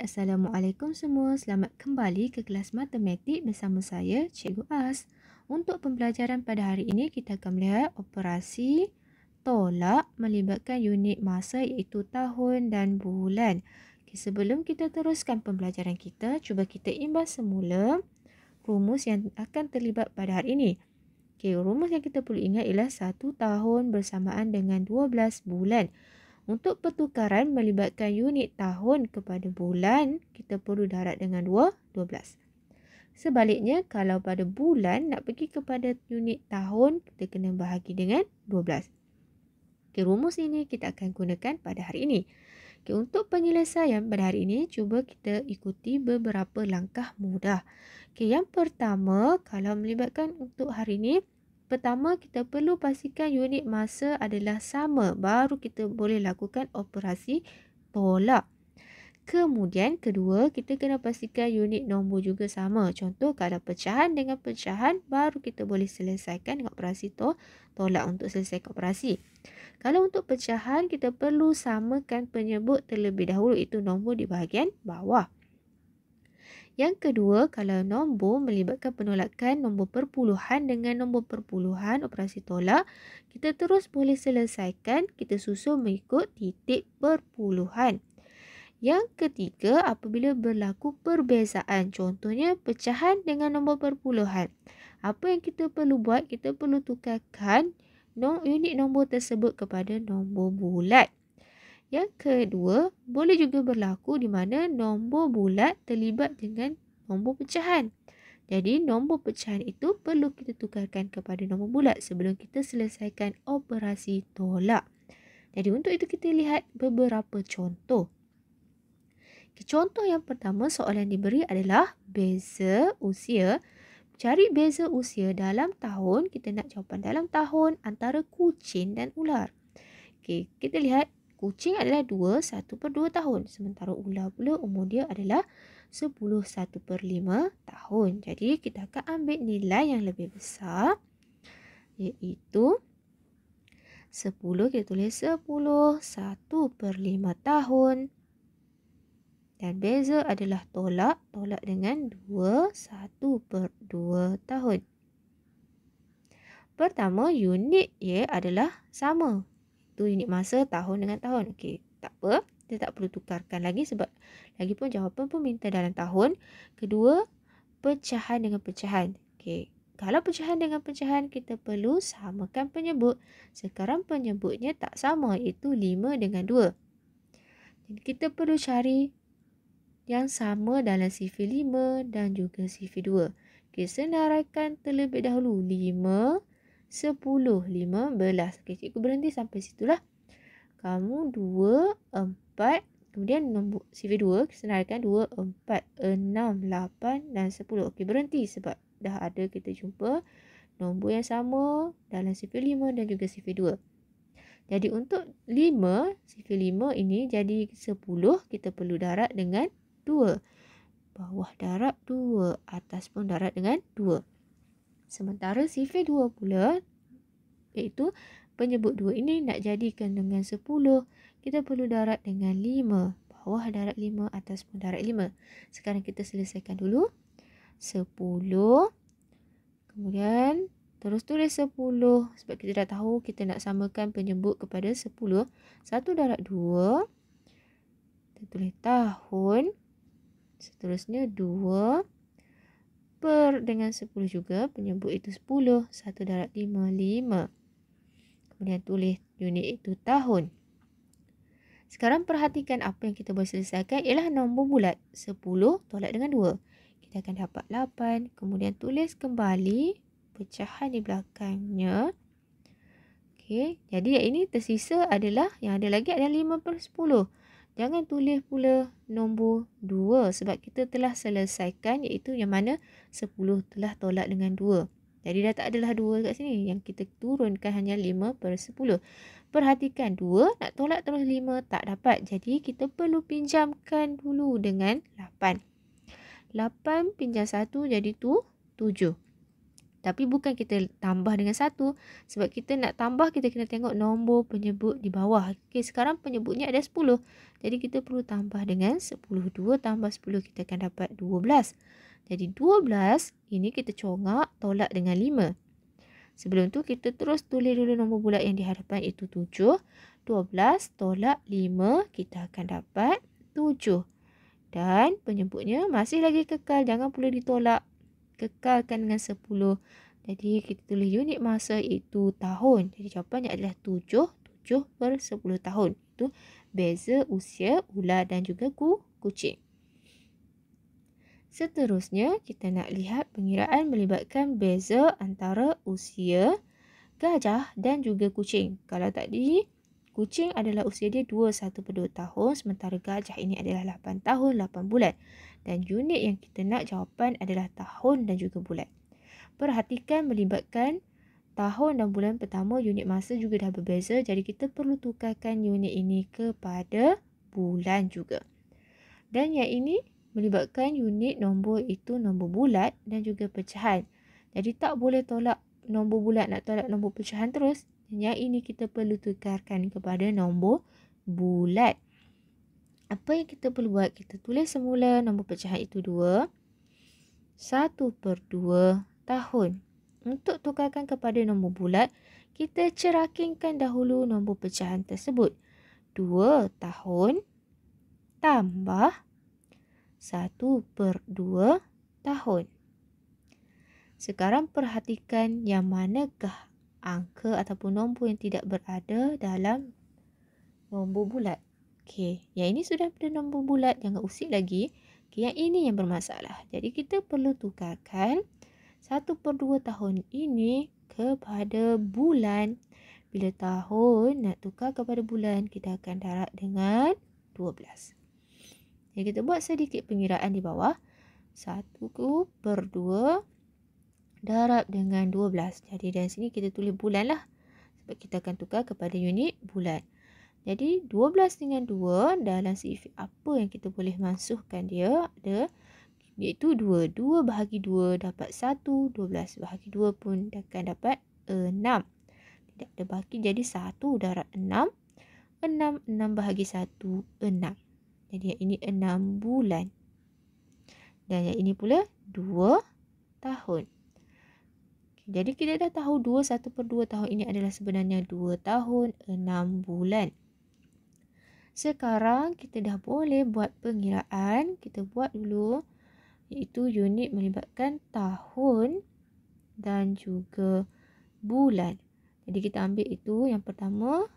Assalamualaikum semua. Selamat kembali ke kelas matematik bersama saya, Cikgu As. Untuk pembelajaran pada hari ini, kita akan melihat operasi tolak melibatkan unit masa iaitu tahun dan bulan. Okay, sebelum kita teruskan pembelajaran kita, cuba kita imbas semula rumus yang akan terlibat pada hari ini. Okay, rumus yang kita perlu ingat ialah 1 tahun bersamaan dengan 12 bulan. Untuk pertukaran melibatkan unit tahun kepada bulan, kita perlu darat dengan 2, 12. Sebaliknya, kalau pada bulan nak pergi kepada unit tahun, kita kena bahagi dengan 12. Okay, rumus ini kita akan gunakan pada hari ini. Okay, untuk penyelesaian pada hari ini, cuba kita ikuti beberapa langkah mudah. Okay, yang pertama, kalau melibatkan untuk hari ini, Pertama, kita perlu pastikan unit masa adalah sama baru kita boleh lakukan operasi tolak. Kemudian, kedua, kita kena pastikan unit nombor juga sama. Contoh, kalau pecahan dengan pecahan, baru kita boleh selesaikan operasi to tolak untuk selesaikan operasi. Kalau untuk pecahan, kita perlu samakan penyebut terlebih dahulu, itu nombor di bahagian bawah. Yang kedua, kalau nombor melibatkan penolakan nombor perpuluhan dengan nombor perpuluhan operasi tolak, kita terus boleh selesaikan kita susun mengikut titik perpuluhan. Yang ketiga, apabila berlaku perbezaan, contohnya pecahan dengan nombor perpuluhan. Apa yang kita perlu buat? Kita perlu tukarkan unit nombor tersebut kepada nombor bulat. Yang kedua, boleh juga berlaku di mana nombor bulat terlibat dengan nombor pecahan. Jadi, nombor pecahan itu perlu kita tukarkan kepada nombor bulat sebelum kita selesaikan operasi tolak. Jadi, untuk itu kita lihat beberapa contoh. Contoh yang pertama soalan diberi adalah beza usia. Cari beza usia dalam tahun. Kita nak jawapan dalam tahun antara kucing dan ular. Okay, kita lihat Kucing adalah 2, 1 per 2 tahun. Sementara ular pula umur dia adalah 10, 1 per 5 tahun. Jadi kita akan ambil nilai yang lebih besar iaitu 10 kita tulis 10, 1 per 5 tahun. Dan beza adalah tolak, tolak dengan 2, 1 per 2 tahun. Pertama, unit ia adalah sama satu unit masa tahun dengan tahun. Okey, tak apa. Kita tak perlu tukarkan lagi sebab lagi pun jawapan pun minta dalam tahun. Kedua, pecahan dengan pecahan. Okey. Kalau pecahan dengan pecahan, kita perlu samakan penyebut. Sekarang penyebutnya tak sama, iaitu 5 dengan 2. Jadi kita perlu cari yang sama dalam sifir 5 dan juga sifir 2. Okay, senaraikan terlebih dahulu. Sepuluh, lima, belas. Okey, cikgu berhenti sampai situlah. Kamu dua empat, Kemudian nombor CV2, senarkan 2, 4, 6, 8 dan sepuluh. Okey, berhenti sebab dah ada kita jumpa nombor yang sama dalam sifir lima dan juga sifir dua. Jadi untuk lima sifir lima ini jadi sepuluh kita perlu darat dengan dua Bawah darat dua atas pun darat dengan dua. Sementara sifir 2 pula iaitu penyebut 2 ini nak jadikan dengan 10. Kita perlu darat dengan 5. Bawah darat 5, atas pun darat 5. Sekarang kita selesaikan dulu. 10. Kemudian terus tulis 10. Sebab kita dah tahu kita nak samakan penyebut kepada 10. 1 darat 2. Kita tulis tahun. Seterusnya 2 per dengan 10 juga penyebut itu 10 1 darab 5 5 kemudian tulis unit itu tahun sekarang perhatikan apa yang kita boleh selesaikan ialah nombor bulat 10 tolak dengan 2 kita akan dapat 8 kemudian tulis kembali pecahan di belakangnya okey jadi yang ini tersisa adalah yang ada lagi adalah 5/10 Jangan tulis pula nombor 2 sebab kita telah selesaikan iaitu yang mana 10 telah tolak dengan 2. Jadi dah tak adalah 2 kat sini. Yang kita turunkan hanya 5 per 10. Perhatikan 2 nak tolak terus 5 tak dapat. Jadi kita perlu pinjamkan dulu dengan 8. 8 pinjam 1 jadi tu 7. Tapi bukan kita tambah dengan satu. Sebab kita nak tambah, kita kena tengok nombor penyebut di bawah. Okay, sekarang penyebutnya ada 10. Jadi, kita perlu tambah dengan 10. 2 tambah 10, kita akan dapat 12. Jadi, 12 ini kita congak, tolak dengan 5. Sebelum tu kita terus tulis dulu nombor bulat yang diharapkan itu 7. 12 tolak 5, kita akan dapat 7. Dan penyebutnya masih lagi kekal. Jangan perlu ditolak dikekalkan dengan 10. Jadi kita tulis unit masa itu tahun. Jadi jawapannya adalah 7, 7 per 10 tahun. Itu beza usia ular dan juga ku kucing. Seterusnya, kita nak lihat pengiraan melibatkan beza antara usia gajah dan juga kucing. Kalau tadi, kucing adalah usia dia 2, 1 per 2 tahun sementara gajah ini adalah 8 tahun, 8 bulan dan unit yang kita nak jawapan adalah tahun dan juga bulan. Perhatikan melibatkan tahun dan bulan pertama unit masa juga dah berbeza jadi kita perlu tukarkan unit ini kepada bulan juga. Dan yang ini melibatkan unit nombor itu nombor bulat dan juga pecahan. Jadi tak boleh tolak nombor bulat nak tolak nombor pecahan terus. Yang ini kita perlu tukarkan kepada nombor bulat apa yang kita perlu buat? Kita tulis semula nombor pecahan itu 2. 1 per 2 tahun. Untuk tukarkan kepada nombor bulat, kita cerakinkan dahulu nombor pecahan tersebut. 2 tahun tambah 1 per 2 tahun. Sekarang perhatikan yang manakah angka ataupun nombor yang tidak berada dalam nombor bulat. Okey, yang ini sudah pada nombor bulat, jangan usik lagi. Okey, yang ini yang bermasalah. Jadi kita perlu tukarkan 1/2 tahun ini kepada bulan. Bila tahun nak tukar kepada bulan, kita akan darab dengan 12. Jadi kita buat sedikit pengiraan di bawah. 1/2 darab dengan 12. Jadi dari sini kita tulis bulanlah sebab kita akan tukar kepada unit bulan. 1/2 jadi 12 dengan 2 dalam sifi apa yang kita boleh masukkan dia ada iaitu 2. 2 bahagi 2 dapat 1. 12 bahagi 2 pun akan dapat 6. Tidak ada bahagi jadi 1 darab 6. 6, 6 bahagi 1, 6. Jadi yang ini 6 bulan. Dan yang ini pula 2 tahun. Jadi kita dah tahu 2, 1 per 2 tahun ini adalah sebenarnya 2 tahun, 6 bulan. Sekarang kita dah boleh buat pengiraan. Kita buat dulu iaitu unit melibatkan tahun dan juga bulan. Jadi kita ambil itu yang pertama.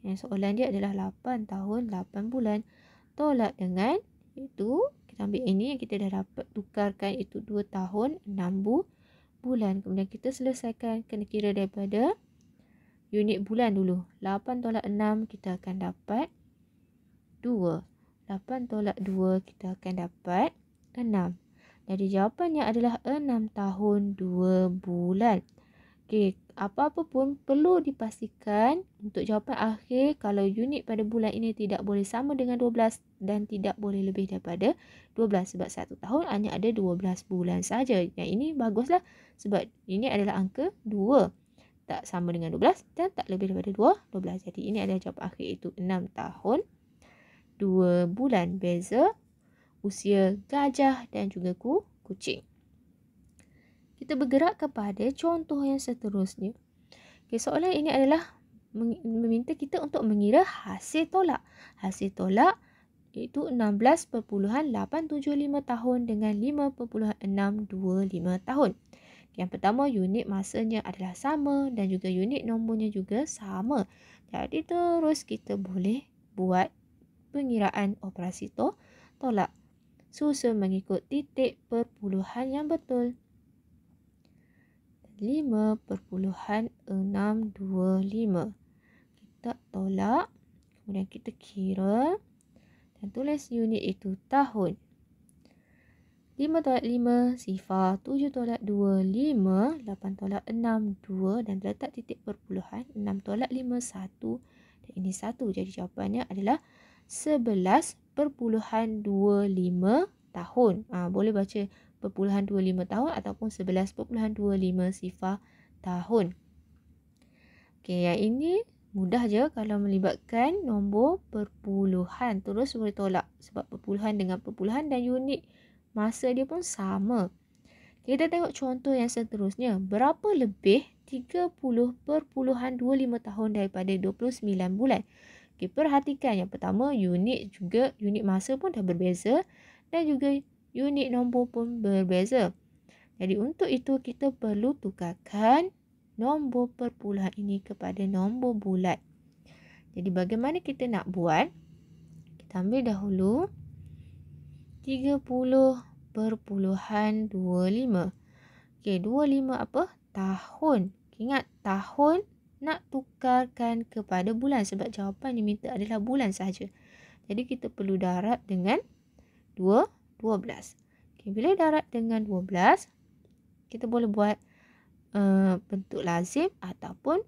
Yang soalan dia adalah 8 tahun 8 bulan. Tolak dengan itu kita ambil ini yang kita dah dapat tukarkan itu 2 tahun 6 bu bulan. Kemudian kita selesaikan kena kira daripada unit bulan dulu. 8 tolak 6 kita akan dapat 2. 8 tolak 2 kita akan dapat 6. Jadi jawapannya adalah 6 tahun 2 bulan. Okey, apa-apa pun perlu dipastikan untuk jawapan akhir kalau unit pada bulan ini tidak boleh sama dengan 12 dan tidak boleh lebih daripada 12 sebab 1 tahun hanya ada 12 bulan saja. Yang ini baguslah sebab ini adalah angka 2. Tak sama dengan 12 dan tak lebih daripada 2, 12. Jadi ini adalah jawapan akhir itu 6 tahun 2 dua bulan beza usia gajah dan juga ku kucing. Kita bergerak kepada contoh yang seterusnya. Okay, soalan ini adalah meminta kita untuk mengira hasil tolak. Hasil tolak iaitu 16.875 tahun dengan 5.625 tahun. Yang pertama unit masanya adalah sama dan juga unit nombornya juga sama. Jadi terus kita boleh buat pengiraan operasi to tolak susun mengikut titik perpuluhan yang betul 5.625 kita tolak kemudian kita kira dan tulis unit itu tahun 5 tolak 5 sifar 7 tolak 2 5 8 tolak 6 2 dan terletak titik perpuluhan 6 tolak 5 1 dan ini 1 jadi jawapannya adalah 1 11.25 tahun. Ha, boleh baca berpuluhan 25 tahun ataupun 11.25 sifar tahun. Okey, yang ini mudah je kalau melibatkan nombor perpuluhan. Terus boleh tolak sebab perpuluhan dengan perpuluhan dan unit masa dia pun sama. Kita tengok contoh yang seterusnya. Berapa lebih perpuluhan 30.25 tahun daripada 29 bulan? Okay, perhatikan yang pertama unit juga unit masa pun dah berbeza dan juga unit nombor pun berbeza. Jadi untuk itu kita perlu tukarkan nombor perpuluhan ini kepada nombor bulat. Jadi bagaimana kita nak buat? Kita ambil dahulu 30.25. Okey, 25 apa? Tahun. Ingat tahun nak tukarkan kepada bulan sebab jawapan yang minta adalah bulan sahaja. Jadi kita perlu darab dengan 2, 12. Okay, bila darab dengan 12, kita boleh buat uh, bentuk lazim ataupun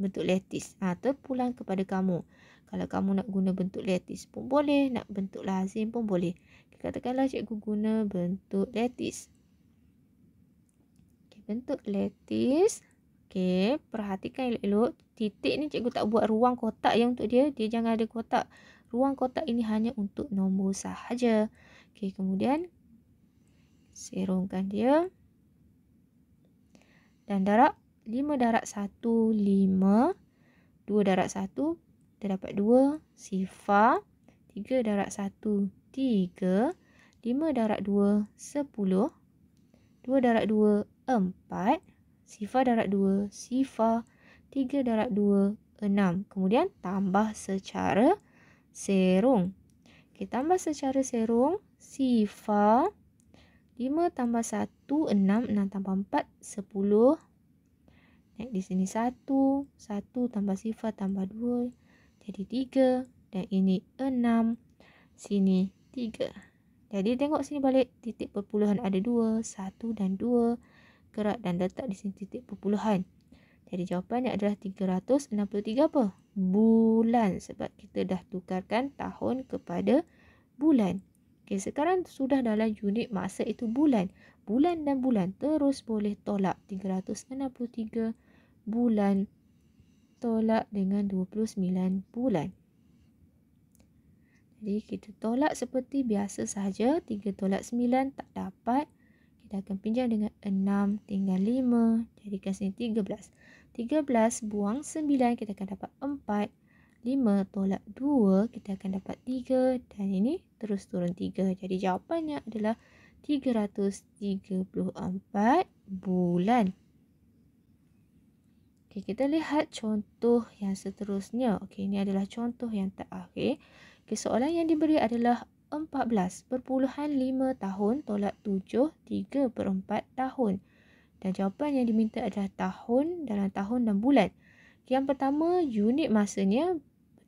bentuk letis. Ha, ah, pulang kepada kamu. Kalau kamu nak guna bentuk letis pun boleh, nak bentuk lazim pun boleh. Katakanlah cikgu guna bentuk letis. bentuk letis. Bentuk letis. Okey, perhatikan elok-elok. Titik ni cikgu tak buat ruang kotak yang untuk dia. Dia jangan ada kotak. Ruang kotak ini hanya untuk nombor sahaja. Okey, kemudian serongkan dia. Dan darab 5 darab 1 5 2 darab 1 dia dapat 2 sifar 3 darab 1 3 5 darab 2 10 2 darab 2 4 sifar darab 2, sifar 3 darab 2, 6. Kemudian tambah secara serung. Okey, tambah secara serung sifar 5 tambah 1, 6, 6 tambah 4, 10. Naik di sini 1, 1 tambah sifar tambah 2, jadi 3. Dan ini 6, sini 3. Jadi tengok sini balik, titik perpuluhan ada 2, 1 dan 2 kerat dan letak di sini titik perpuluhan. Jadi jawapannya adalah 363 apa? Bulan sebab kita dah tukarkan tahun kepada bulan. Okay, sekarang sudah dalam unit masa itu bulan. Bulan dan bulan terus boleh tolak 363 bulan tolak dengan 29 bulan. Jadi kita tolak seperti biasa saja 3 tolak 9 tak dapat kita akan pinjam dengan 6 tinggal 5 jadikan sini 13 13 buang 9 kita akan dapat 4 5 tolak 2 kita akan dapat 3 dan ini terus turun 3 jadi jawapannya adalah 334 bulan okay, kita lihat contoh yang seterusnya okay, ini adalah contoh yang terakhir okay, soalan yang diberi adalah 14.5 tahun tolak 7.3.4 tahun. Dan jawapan yang diminta adalah tahun dalam tahun dan bulan. Yang pertama, unit masanya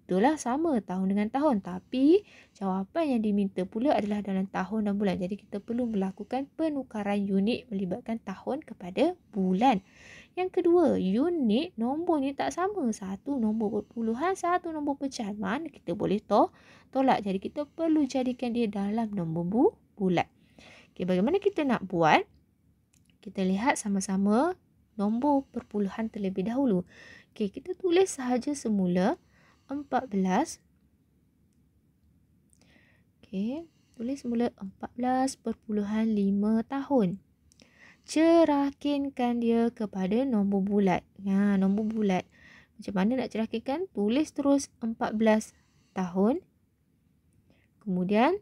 betullah sama tahun dengan tahun. Tapi, jawapan yang diminta pula adalah dalam tahun dan bulan. Jadi, kita perlu melakukan penukaran unit melibatkan tahun kepada bulan. Yang kedua, unit nombor ni tak sama. Satu nombor berpuluhan, satu nombor pecahan. Mana kita boleh to tolak. Jadi, kita perlu jadikan dia dalam nombor bu bulat. Okay, bagaimana kita nak buat? Kita lihat sama-sama nombor perpuluhan terlebih dahulu. Okay, kita tulis sahaja semula 14. Okay, tulis semula 14.5 tahun cerahkinkan dia kepada nombor bulat. Ha, nombor bulat. Macam mana nak cerahkinkan? Tulis terus 14 tahun. Kemudian,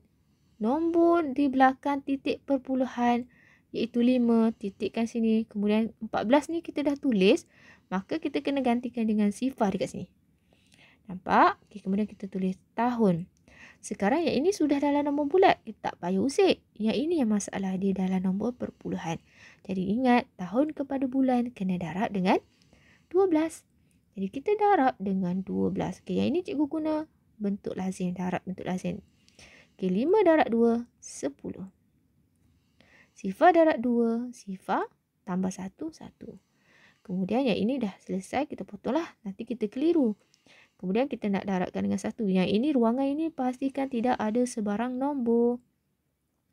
nombor di belakang titik perpuluhan iaitu 5 titikkan sini. Kemudian 14 ni kita dah tulis. Maka kita kena gantikan dengan sifar dekat sini. Nampak? Okay, kemudian kita tulis tahun. Sekarang yang ini sudah dalam nombor bulat. Kita tak payah usik. Yang ini yang masalah dia dalam nombor perpuluhan. Jadi ingat tahun kepada bulan kena darab dengan 12. Jadi kita darab dengan 12. Okay, yang ini cikgu guna bentuk lazim, darab bentuk lazim. Okay, 5 darab 2, 10. Sifar darab 2, sifar tambah 1, 1. Kemudian yang ini dah selesai, kita potonglah. Nanti kita keliru. Kemudian kita nak darabkan dengan 1. Yang ini, ruangan ini pastikan tidak ada sebarang nombor.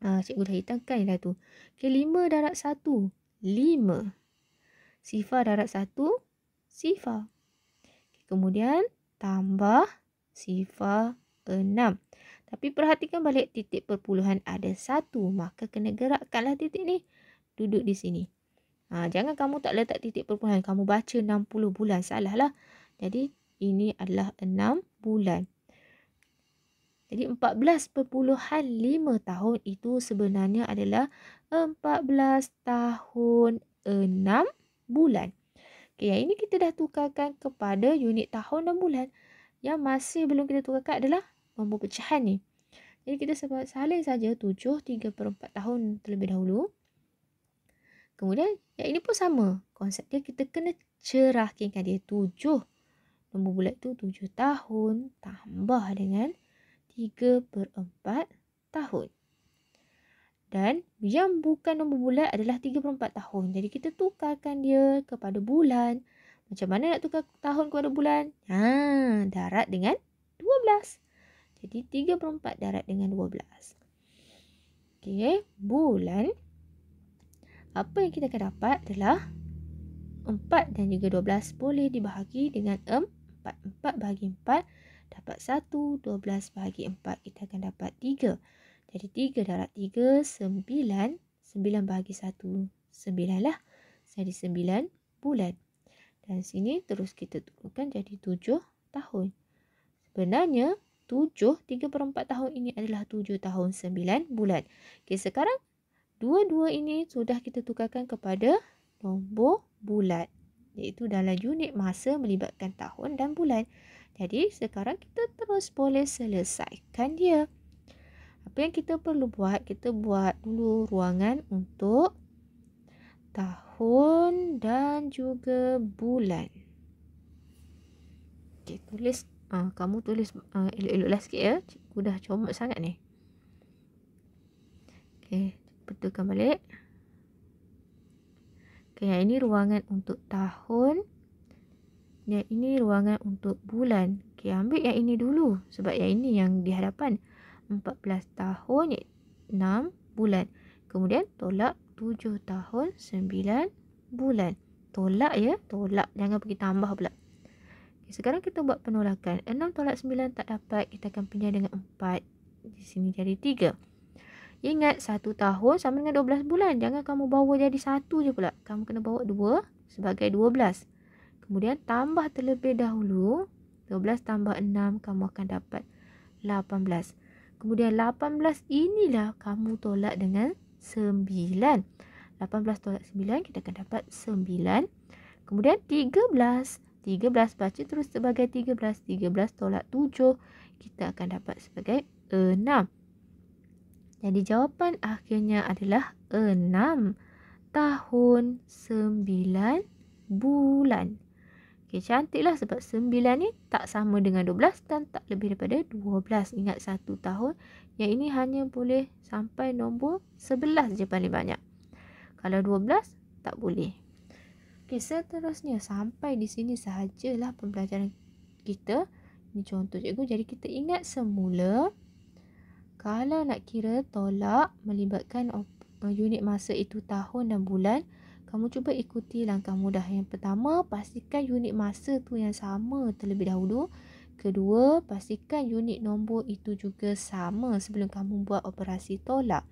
Ha, cikgu dah hitamkan dah tu. Okey, lima darat satu. Lima. Sifar darat satu. Sifar. Okay, kemudian, tambah sifar enam. Tapi perhatikan balik titik perpuluhan ada satu. Maka kena gerakkanlah titik ni. Duduk di sini. Ha, jangan kamu tak letak titik perpuluhan. Kamu baca enam puluh bulan. Salahlah. Jadi, ini adalah enam bulan. Jadi 14.5 tahun itu sebenarnya adalah 14 tahun 6 bulan. Okey, yang ini kita dah tukarkan kepada unit tahun dan bulan. Yang masih belum kita tukarkan adalah nombor pecahan ni. Jadi kita sebab saling saja 7, 3, 4 tahun terlebih dahulu. Kemudian yang ini pun sama. Konsep dia kita kena cerahkan dia 7. Nombor bulat tu 7 tahun tambah dengan 3. 3/4 tahun. Dan yang bukan nombor bulat adalah 3/4 tahun. Jadi kita tukarkan dia kepada bulan. Macam mana nak tukar tahun kepada bulan? Ha, darat dengan 12. Jadi 3/4 darat dengan 12. Okey, bulan apa yang kita akan dapat adalah 4 dan juga 12 boleh dibahagi dengan 4. 4 bahagi dapat 1, 12 bahagi 4 kita akan dapat 3. Jadi 3 darab 3, 9, 9 bahagi 1, 9 lah. Jadi 9 bulan. Dan sini terus kita tukarkan jadi 7 tahun. Sebenarnya 7, 3 per 4 tahun ini adalah 7 tahun 9 bulan. Okay, sekarang 2, 2 ini sudah kita tukarkan kepada nombor bulat. Iaitu dalam unit masa melibatkan tahun dan bulan. Jadi sekarang kita terus boleh selesaikan dia. Apa yang kita perlu buat? Kita buat dulu ruangan untuk tahun dan juga bulan. Okey, tulis uh, kamu tulis uh, elok-eloklah sikit ya. Cikgu dah comot sangat ni. Okey, betulkan balik. Okey, yang ini ruangan untuk tahun 2021. Yang ini ruangan untuk bulan. Okey, ambil yang ini dulu sebab yang ini yang di hadapan 14 tahun 6 ya, bulan. Kemudian tolak 7 tahun 9 bulan. Tolak ya, tolak jangan pergi tambah pula. Okay, sekarang kita buat penolakan. 6 tolak 9 tak dapat, kita akan pindah dengan 4 di sini jadi 3. Ingat 1 tahun sama dengan 12 bulan. Jangan kamu bawa jadi 1 je pula. Kamu kena bawa 2 sebagai 12. Kemudian tambah terlebih dahulu 12 tambah 6 kamu akan dapat 18 Kemudian 18 inilah kamu tolak dengan 9 18 tolak 9 kita akan dapat 9 Kemudian 13 13 baca terus sebagai 13 13 tolak 7 kita akan dapat sebagai 6 Jadi jawapan akhirnya adalah 6 tahun 9 bulan Okey, cantiklah sebab 9 ni tak sama dengan 12 dan tak lebih daripada 12. Ingat satu tahun. Yang ini hanya boleh sampai nombor 11 je paling banyak. Kalau 12, tak boleh. Okey, seterusnya sampai di sini sahajalah pembelajaran kita. Ini contoh cikgu. Jadi kita ingat semula. Kalau nak kira tolak melibatkan unit masa itu tahun dan Bulan kamu cuba ikuti langkah mudah yang pertama pastikan unit masa tu yang sama terlebih dahulu kedua pastikan unit nombor itu juga sama sebelum kamu buat operasi tolak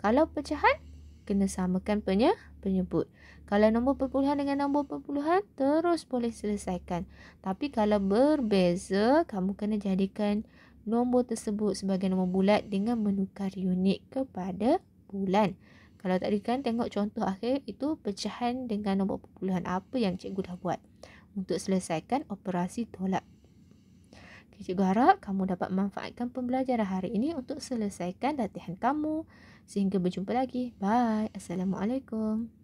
kalau pecahan kena samakan punya penyebut kalau nombor perpuluhan dengan nombor perpuluhan terus boleh selesaikan tapi kalau berbeza kamu kena jadikan nombor tersebut sebagai nombor bulat dengan menukar unit kepada bulan. Kalau tak ada kan, tengok contoh akhir itu pecahan dengan nombor perpuluhan apa yang cikgu dah buat untuk selesaikan operasi tolak. Okay, cikgu harap kamu dapat manfaatkan pembelajaran hari ini untuk selesaikan latihan kamu. Sehingga berjumpa lagi. Bye. Assalamualaikum.